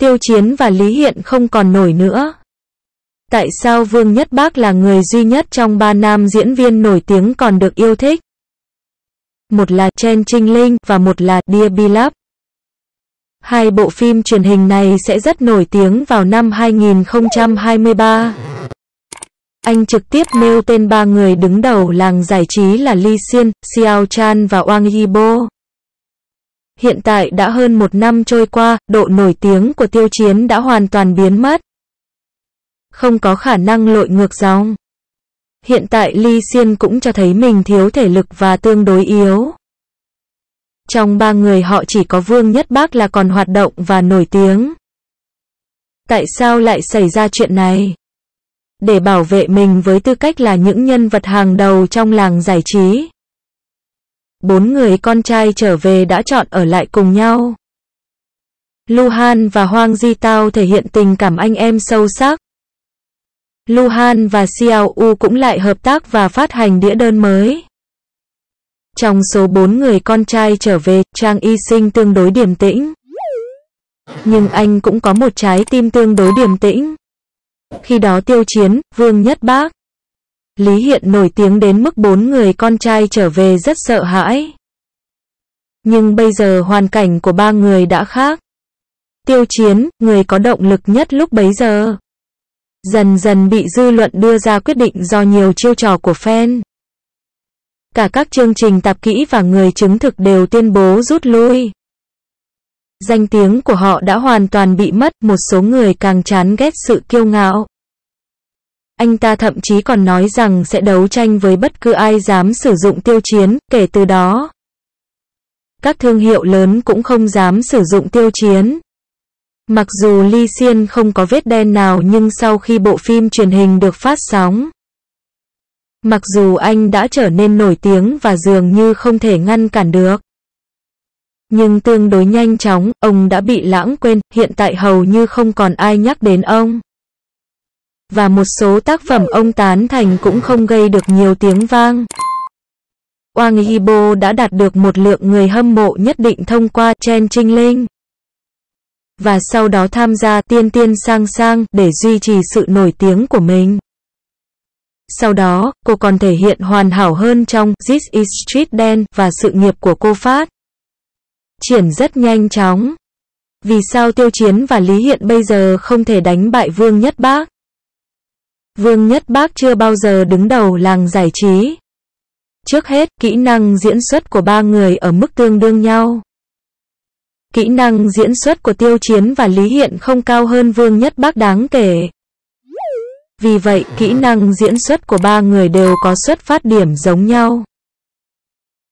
Tiêu Chiến và Lý Hiện không còn nổi nữa. Tại sao Vương Nhất Bác là người duy nhất trong ba nam diễn viên nổi tiếng còn được yêu thích? Một là Chen Trinh Linh và một là Dia Bilap. Hai bộ phim truyền hình này sẽ rất nổi tiếng vào năm 2023. Anh trực tiếp nêu tên ba người đứng đầu làng giải trí là Lee Xiên, Xiao Chan và Wang Yibo. Hiện tại đã hơn một năm trôi qua, độ nổi tiếng của tiêu chiến đã hoàn toàn biến mất. Không có khả năng lội ngược dòng. Hiện tại Ly Xiên cũng cho thấy mình thiếu thể lực và tương đối yếu. Trong ba người họ chỉ có Vương Nhất Bác là còn hoạt động và nổi tiếng. Tại sao lại xảy ra chuyện này? Để bảo vệ mình với tư cách là những nhân vật hàng đầu trong làng giải trí bốn người con trai trở về đã chọn ở lại cùng nhau. Luhan và Hoang Di Tao thể hiện tình cảm anh em sâu sắc. Luhan và Xiao U cũng lại hợp tác và phát hành đĩa đơn mới. Trong số bốn người con trai trở về, Trang Y Sinh tương đối điềm tĩnh. Nhưng anh cũng có một trái tim tương đối điềm tĩnh. Khi đó tiêu chiến, Vương Nhất Bác Lý Hiện nổi tiếng đến mức bốn người con trai trở về rất sợ hãi. Nhưng bây giờ hoàn cảnh của ba người đã khác. Tiêu Chiến, người có động lực nhất lúc bấy giờ. Dần dần bị dư luận đưa ra quyết định do nhiều chiêu trò của fan. Cả các chương trình tạp kỹ và người chứng thực đều tuyên bố rút lui. Danh tiếng của họ đã hoàn toàn bị mất, một số người càng chán ghét sự kiêu ngạo. Anh ta thậm chí còn nói rằng sẽ đấu tranh với bất cứ ai dám sử dụng tiêu chiến, kể từ đó. Các thương hiệu lớn cũng không dám sử dụng tiêu chiến. Mặc dù Ly Xiên không có vết đen nào nhưng sau khi bộ phim truyền hình được phát sóng, Mặc dù anh đã trở nên nổi tiếng và dường như không thể ngăn cản được. Nhưng tương đối nhanh chóng, ông đã bị lãng quên, hiện tại hầu như không còn ai nhắc đến ông và một số tác phẩm ông tán thành cũng không gây được nhiều tiếng vang. Wang Yibo đã đạt được một lượng người hâm mộ nhất định thông qua Chen Trinh Linh và sau đó tham gia tiên tiên sang sang để duy trì sự nổi tiếng của mình. Sau đó, cô còn thể hiện hoàn hảo hơn trong This is Street Dance và sự nghiệp của cô phát. Triển rất nhanh chóng. Vì sao Tiêu Chiến và Lý Hiện bây giờ không thể đánh bại Vương Nhất Bác? Vương Nhất Bác chưa bao giờ đứng đầu làng giải trí. Trước hết, kỹ năng diễn xuất của ba người ở mức tương đương nhau. Kỹ năng diễn xuất của Tiêu Chiến và Lý Hiện không cao hơn Vương Nhất Bác đáng kể. Vì vậy, kỹ năng diễn xuất của ba người đều có xuất phát điểm giống nhau.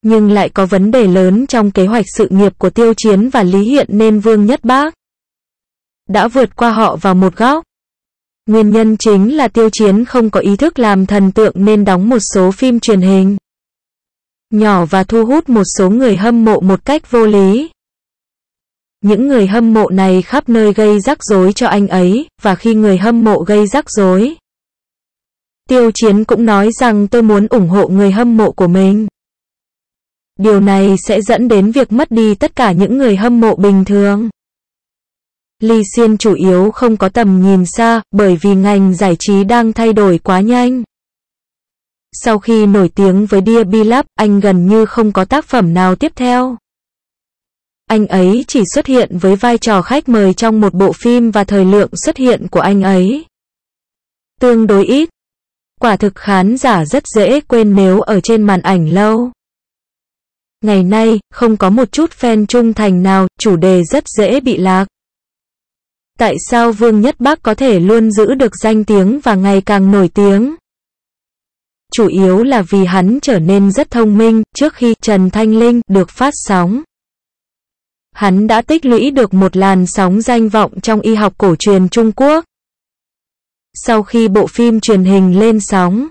Nhưng lại có vấn đề lớn trong kế hoạch sự nghiệp của Tiêu Chiến và Lý Hiện nên Vương Nhất Bác đã vượt qua họ vào một góc. Nguyên nhân chính là tiêu chiến không có ý thức làm thần tượng nên đóng một số phim truyền hình. Nhỏ và thu hút một số người hâm mộ một cách vô lý. Những người hâm mộ này khắp nơi gây rắc rối cho anh ấy, và khi người hâm mộ gây rắc rối. Tiêu Chiến cũng nói rằng tôi muốn ủng hộ người hâm mộ của mình. Điều này sẽ dẫn đến việc mất đi tất cả những người hâm mộ bình thường. Ly Xiên chủ yếu không có tầm nhìn xa, bởi vì ngành giải trí đang thay đổi quá nhanh. Sau khi nổi tiếng với Dear Bilab, anh gần như không có tác phẩm nào tiếp theo. Anh ấy chỉ xuất hiện với vai trò khách mời trong một bộ phim và thời lượng xuất hiện của anh ấy. Tương đối ít. Quả thực khán giả rất dễ quên nếu ở trên màn ảnh lâu. Ngày nay, không có một chút fan trung thành nào, chủ đề rất dễ bị lạc. Tại sao Vương Nhất Bác có thể luôn giữ được danh tiếng và ngày càng nổi tiếng? Chủ yếu là vì hắn trở nên rất thông minh trước khi Trần Thanh Linh được phát sóng. Hắn đã tích lũy được một làn sóng danh vọng trong y học cổ truyền Trung Quốc. Sau khi bộ phim truyền hình lên sóng,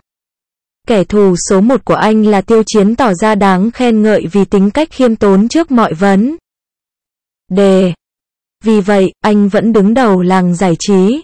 kẻ thù số một của anh là tiêu chiến tỏ ra đáng khen ngợi vì tính cách khiêm tốn trước mọi vấn. Đề vì vậy, anh vẫn đứng đầu làng giải trí.